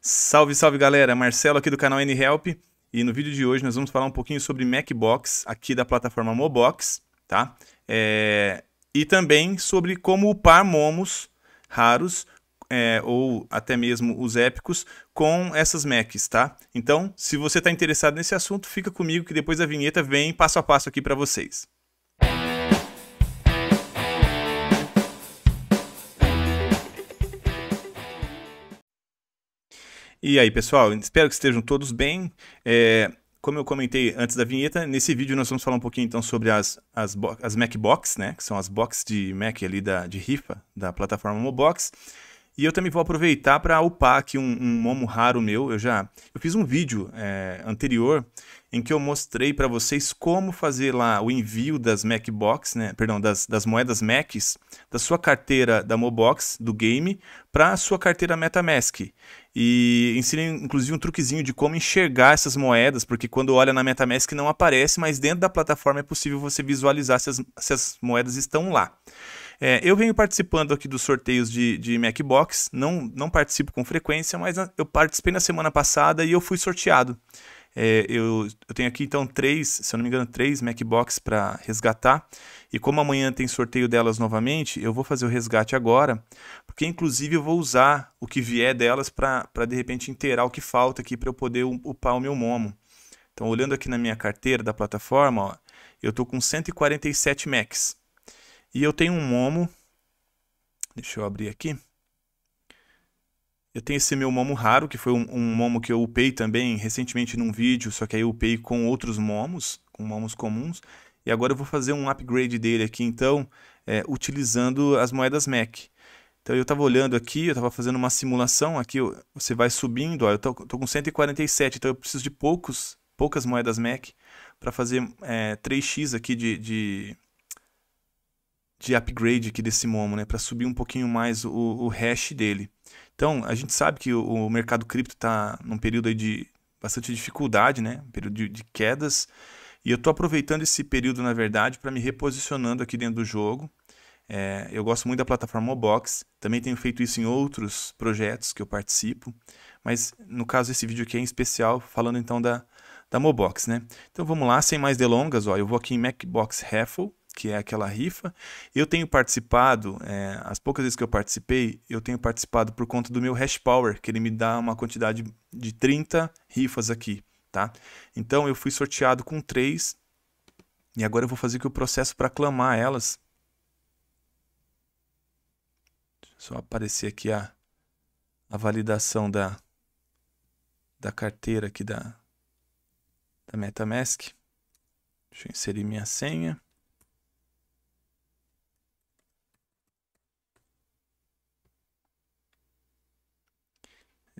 Salve, salve galera! Marcelo aqui do canal NHelp e no vídeo de hoje nós vamos falar um pouquinho sobre MacBox aqui da plataforma Mobox, tá? É... E também sobre como upar momos raros é, ou até mesmo os épicos com essas Macs, tá? Então, se você está interessado nesse assunto, fica comigo que depois da vinheta vem passo a passo aqui para vocês. E aí, pessoal, espero que estejam todos bem. É, como eu comentei antes da vinheta, nesse vídeo nós vamos falar um pouquinho então sobre as, as, as Mac Box, né? Que são as boxes de Mac ali da, de rifa da plataforma Mobox. E eu também vou aproveitar para upar aqui um, um momo raro meu. Eu já eu fiz um vídeo é, anterior em que eu mostrei para vocês como fazer lá o envio das MacBox, né? Perdão, das, das moedas Macs da sua carteira da Mobox do game para a sua carteira MetaMask. E ensinei inclusive um truquezinho de como enxergar essas moedas, porque quando olha na MetaMask não aparece, mas dentro da plataforma é possível você visualizar se as, se as moedas estão lá. É, eu venho participando aqui dos sorteios de, de MacBox, não, não participo com frequência, mas ah, eu participei na semana passada e eu fui sorteado. É, eu, eu, tenho aqui então três, se eu não me engano, três MacBox para resgatar. E como amanhã tem sorteio delas novamente, eu vou fazer o resgate agora, porque inclusive eu vou usar o que vier delas para de repente inteirar o que falta aqui para eu poder upar o meu Momo. Então, olhando aqui na minha carteira da plataforma, ó, eu estou com 147 Macs. E eu tenho um Momo. Deixa eu abrir aqui. Eu tenho esse meu Momo raro, que foi um, um Momo que eu upei também recentemente num vídeo, só que aí eu upei com outros Momos, com Momos comuns. E agora eu vou fazer um upgrade dele aqui, então, é, utilizando as moedas MAC. Então eu estava olhando aqui, eu estava fazendo uma simulação, aqui você vai subindo, ó, eu tô, tô, com 147, então eu preciso de poucos, poucas moedas MAC para fazer é, 3x aqui de, de de upgrade aqui desse Momo, né, para subir um pouquinho mais o, o hash dele. Então, a gente sabe que o, o mercado cripto está num período de bastante dificuldade, né, um período de, de quedas, e eu estou aproveitando esse período, na verdade, para me reposicionando aqui dentro do jogo. É, eu gosto muito da plataforma Mobox. também tenho feito isso em outros projetos que eu participo, mas no caso esse vídeo aqui é em especial, falando então da, da Mobox, né? Então vamos lá, sem mais delongas, ó, eu vou aqui em MacBox Raffle, que é aquela rifa. Eu tenho participado, é, as poucas vezes que eu participei, eu tenho participado por conta do meu hash power, que ele me dá uma quantidade de 30 rifas aqui, tá? Então eu fui sorteado com três e agora eu vou fazer que o processo para clamar elas. Só aparecer aqui a, a validação da, da carteira aqui da, da MetaMask. Deixa eu inserir minha senha.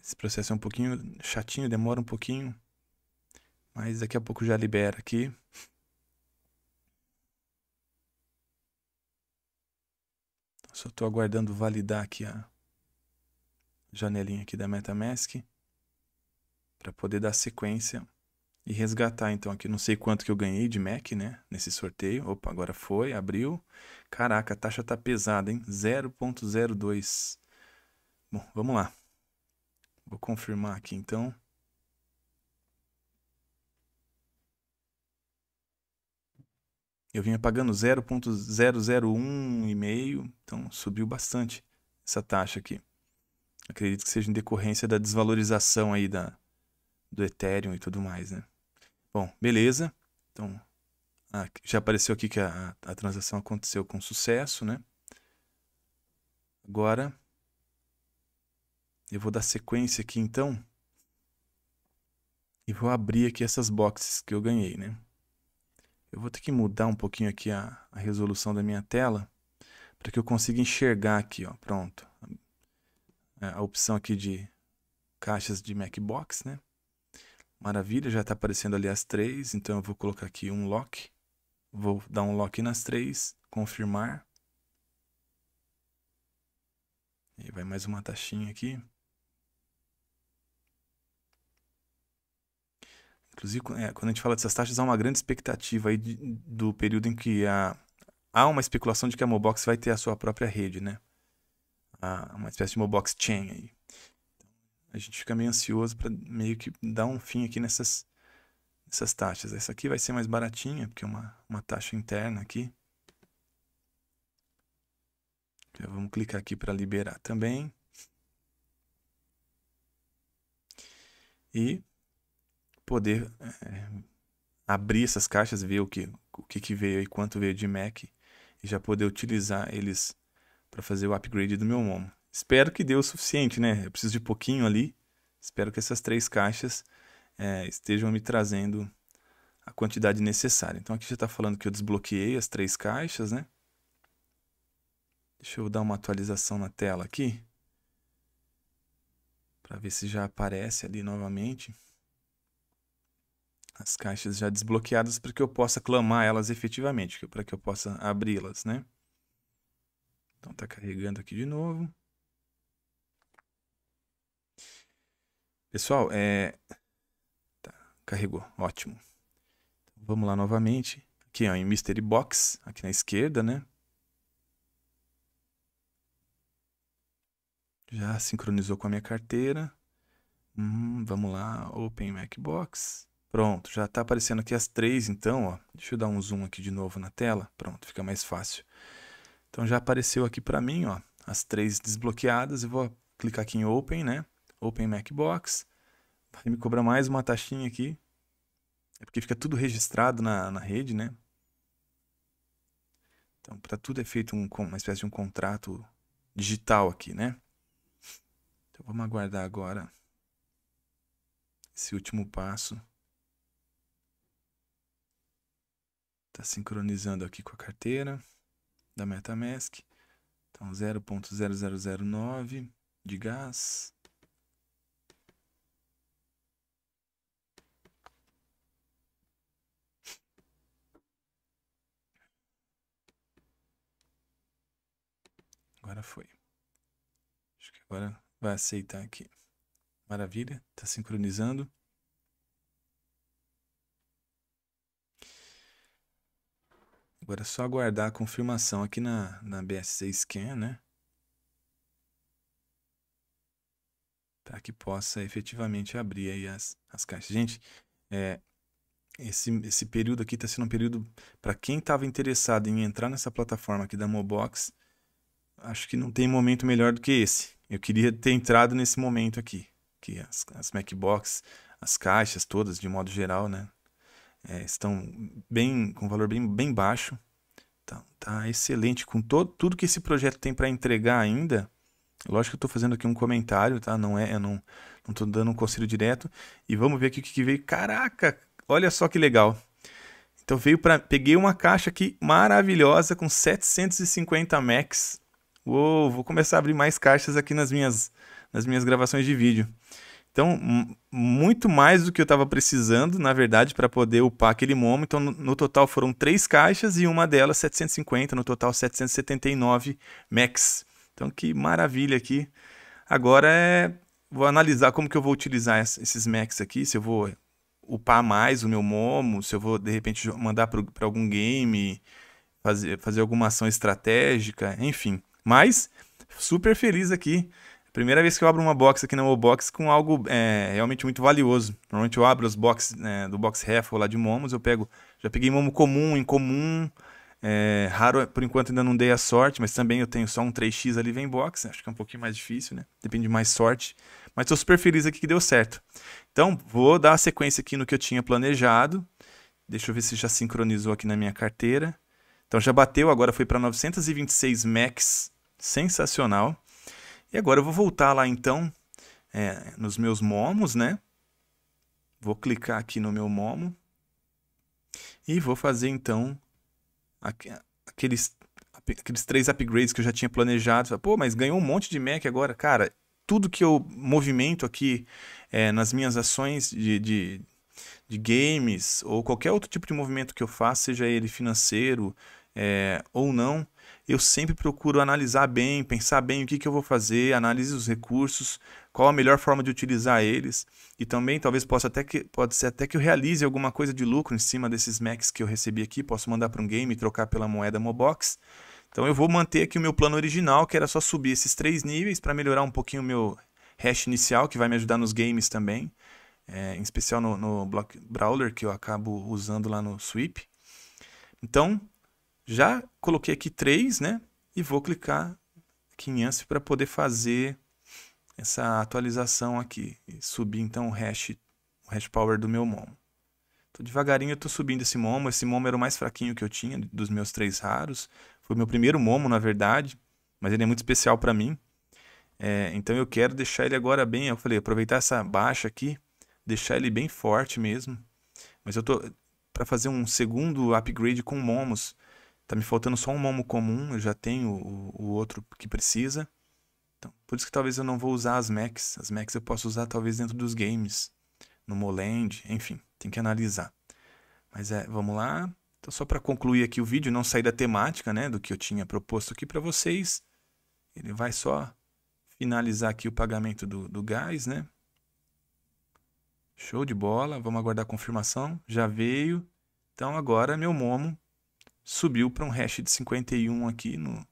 Esse processo é um pouquinho chatinho, demora um pouquinho. Mas daqui a pouco já libera aqui. Só estou aguardando validar aqui a janelinha aqui da MetaMask para poder dar sequência e resgatar então aqui. Não sei quanto que eu ganhei de MAC, né? Nesse sorteio. Opa, agora foi, abriu. Caraca, a taxa tá pesada, hein? 0.02. Bom, vamos lá. Vou confirmar aqui então. Eu vinha pagando 0.001 e meio, então subiu bastante essa taxa aqui. Acredito que seja em decorrência da desvalorização aí da, do Ethereum e tudo mais, né? Bom, beleza. Então, ah, já apareceu aqui que a, a transação aconteceu com sucesso, né? Agora, eu vou dar sequência aqui então. E vou abrir aqui essas boxes que eu ganhei, né? Eu vou ter que mudar um pouquinho aqui a, a resolução da minha tela para que eu consiga enxergar aqui, ó. Pronto. A, é, a opção aqui de caixas de MacBox, né? Maravilha, já está aparecendo ali as três, então eu vou colocar aqui um lock. Vou dar um lock nas três, confirmar. E vai mais uma taxinha aqui. Inclusive, é, quando a gente fala dessas taxas, há uma grande expectativa aí de, do período em que há, há uma especulação de que a Mobox vai ter a sua própria rede, né? Há uma espécie de Mobox Chain aí. Então, a gente fica meio ansioso para meio que dar um fim aqui nessas, nessas taxas. Essa aqui vai ser mais baratinha, porque é uma, uma taxa interna aqui. Já vamos clicar aqui para liberar também. E poder é, abrir essas caixas, ver o que, o que, que veio e quanto veio de Mac e já poder utilizar eles para fazer o upgrade do meu Momo. Espero que deu o suficiente, né? Eu preciso de pouquinho ali. Espero que essas três caixas é, estejam me trazendo a quantidade necessária. Então aqui já está falando que eu desbloqueei as três caixas, né? Deixa eu dar uma atualização na tela aqui. Para ver se já aparece ali novamente as caixas já desbloqueadas para que eu possa clamar elas efetivamente, para que eu possa abri-las, né? Então tá carregando aqui de novo. Pessoal, é... Tá, carregou, ótimo. Então, vamos lá novamente. Aqui ó, em Mystery Box, aqui na esquerda, né? Já sincronizou com a minha carteira. Hum, vamos lá, Open Mac Box. Pronto, já está aparecendo aqui as três, então, ó. Deixa eu dar um zoom aqui de novo na tela. Pronto, fica mais fácil. Então já apareceu aqui para mim, ó, as três desbloqueadas. Eu vou clicar aqui em Open, né? Open Macbox. Vai me cobrar mais uma taxinha aqui. É porque fica tudo registrado na, na rede, né? Então, para tudo é feito um, uma espécie de um contrato digital aqui, né? Então, vamos aguardar agora esse último passo. Está sincronizando aqui com a carteira da MetaMask. Então 0.0009 de gás. Agora foi. Acho que agora vai aceitar aqui. Maravilha, está sincronizando. Agora é só aguardar a confirmação aqui na, na BSC Scan, né? Para que possa efetivamente abrir aí as, as caixas. Gente, é, esse, esse período aqui está sendo um período para quem estava interessado em entrar nessa plataforma aqui da Mobox. Acho que não tem momento melhor do que esse. Eu queria ter entrado nesse momento aqui, que as, as Macbox, as caixas todas, de modo geral, né? é, estão bem com valor bem, bem baixo. Então, tá excelente com todo, tudo que esse projeto tem para entregar ainda. Lógico que eu estou fazendo aqui um comentário, tá? Não é, eu não não tô dando um conselho direto. E vamos ver aqui o que, que veio. Caraca, olha só que legal. Então veio para peguei uma caixa aqui maravilhosa com 750 max. Uou, vou começar a abrir mais caixas aqui nas minhas nas minhas gravações de vídeo. Então, muito mais do que eu estava precisando, na verdade, para poder upar aquele momo. Então, no, total foram três caixas e uma delas 750, no total 779 max. Então, que maravilha aqui. Agora é, vou analisar como que eu vou utilizar esses max aqui, se eu vou upar mais o meu momo, se eu vou de repente mandar para algum game, fazer, fazer alguma ação estratégica, enfim. Mas super feliz aqui Primeira vez que eu abro uma box aqui na box com algo é, realmente muito valioso. Normalmente eu abro as boxes né, do Box Raffle lá de Momos, eu pego... Já peguei Momo comum, incomum... É, raro, por enquanto ainda não dei a sorte, mas também eu tenho só um 3x ali vem box, acho que é um pouquinho mais difícil, né? Depende de mais sorte. Mas estou super feliz aqui que deu certo. Então, vou dar a sequência aqui no que eu tinha planejado. Deixa eu ver se já sincronizou aqui na minha carteira. Então já bateu, agora foi para 926 max, sensacional. E agora eu vou voltar lá então é, nos meus momos, né? Vou clicar aqui no meu momo e vou fazer então aqueles, aqueles três upgrades que eu já tinha planejado. Pô, mas ganhou um monte de Mac agora. Cara, tudo que eu movimento aqui é, nas minhas ações de, de, de games ou qualquer outro tipo de movimento que eu faça, seja ele financeiro, é, ou não, eu sempre procuro analisar bem, pensar bem o que, que eu vou fazer, analise os recursos, qual a melhor forma de utilizar eles e também talvez possa até que pode ser até que eu realize alguma coisa de lucro em cima desses Macs que eu recebi aqui, posso mandar para um game e trocar pela moeda Mobox. Então eu vou manter aqui o meu plano original, que era só subir esses três níveis para melhorar um pouquinho o meu hash inicial, que vai me ajudar nos games também, é, em especial no, no Block Brawler que eu acabo usando lá no Sweep. Então, já coloquei aqui 3, né? E vou clicar aqui em Ansys para poder fazer essa atualização aqui. E subir então o hash, o hash power do meu Momo. Então, devagarinho eu estou subindo esse Momo. Esse Momo era o mais fraquinho que eu tinha dos meus três raros. Foi meu primeiro Momo, na verdade. Mas ele é muito especial para mim. É, então eu quero deixar ele agora bem. Eu falei, aproveitar essa baixa aqui, deixar ele bem forte mesmo. Mas eu tô para fazer um segundo upgrade com momos. Tá me faltando só um momo comum, eu já tenho o, o outro que precisa. Então, por isso que talvez eu não vou usar as mechs. As mechs eu posso usar talvez dentro dos games, no Moland, enfim, tem que analisar. Mas é, vamos lá. Então, só para concluir aqui o vídeo, não sair da temática, né, do que eu tinha proposto aqui para vocês. Ele vai só finalizar aqui o pagamento do, do gás, né? Show de bola, vamos aguardar a confirmação. Já veio. Então agora meu Momo subiu para um hash de 51 aqui no,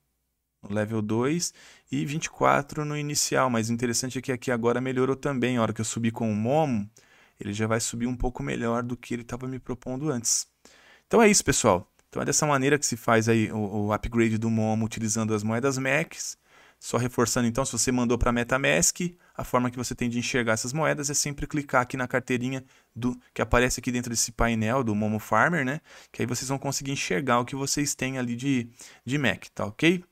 no level 2 e 24 no inicial, mas o interessante é que aqui agora melhorou também. A hora que eu subi com o Momo, ele já vai subir um pouco melhor do que ele estava me propondo antes. Então é isso, pessoal. Então é dessa maneira que se faz aí o, o upgrade do Momo utilizando as moedas Max só reforçando então, se você mandou para MetaMask, a forma que você tem de enxergar essas moedas é sempre clicar aqui na carteirinha do que aparece aqui dentro desse painel do Momo Farmer, né? Que aí vocês vão conseguir enxergar o que vocês têm ali de, de Mac, tá ok?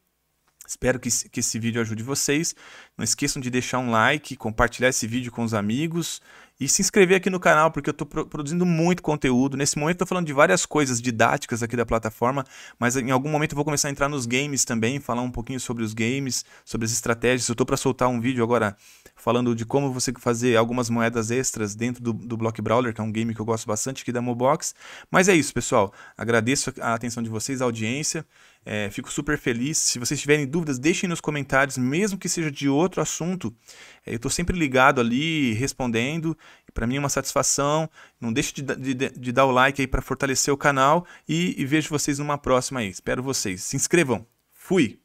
Espero que, que esse vídeo ajude vocês. Não esqueçam de deixar um like, compartilhar esse vídeo com os amigos e se inscrever aqui no canal, porque eu estou pro produzindo muito conteúdo. Nesse momento estou falando de várias coisas didáticas aqui da plataforma, mas em algum momento eu vou começar a entrar nos games também, falar um pouquinho sobre os games, sobre as estratégias. Eu estou para soltar um vídeo agora falando de como você fazer algumas moedas extras dentro do, do Block Brawler, que é um game que eu gosto bastante aqui da Mobox. Mas é isso, pessoal. Agradeço a atenção de vocês, a audiência. É, fico super feliz. Se vocês tiverem dúvidas, deixem nos comentários, mesmo que seja de outro assunto. É, eu estou sempre ligado ali, respondendo. E para mim é uma satisfação. Não deixe de, de, de dar o like aí para fortalecer o canal e, e vejo vocês numa próxima aí. Espero vocês. Se inscrevam. Fui!